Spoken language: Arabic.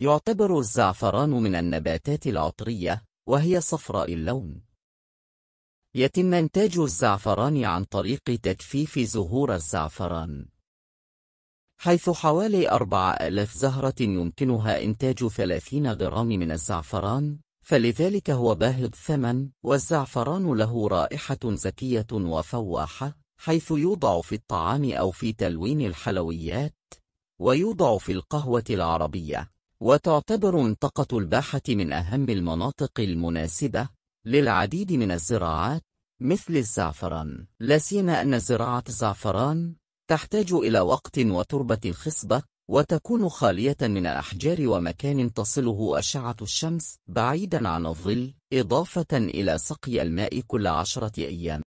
يعتبر الزعفران من النباتات العطرية وهي صفراء اللون يتم إنتاج الزعفران عن طريق تجفيف زهور الزعفران حيث حوالي 4000 زهرة يمكنها إنتاج 30 غرام من الزعفران فلذلك هو باهظ ثمن والزعفران له رائحة زكية وفواحة حيث يوضع في الطعام أو في تلوين الحلويات ويوضع في القهوة العربية وتعتبر منطقة الباحة من أهم المناطق المناسبة للعديد من الزراعات مثل الزعفران لا سيما أن زراعة الزعفران تحتاج إلى وقت وتربة خصبة وتكون خالية من الأحجار ومكان تصله أشعة الشمس بعيدا عن الظل إضافة إلى سقي الماء كل عشرة أيام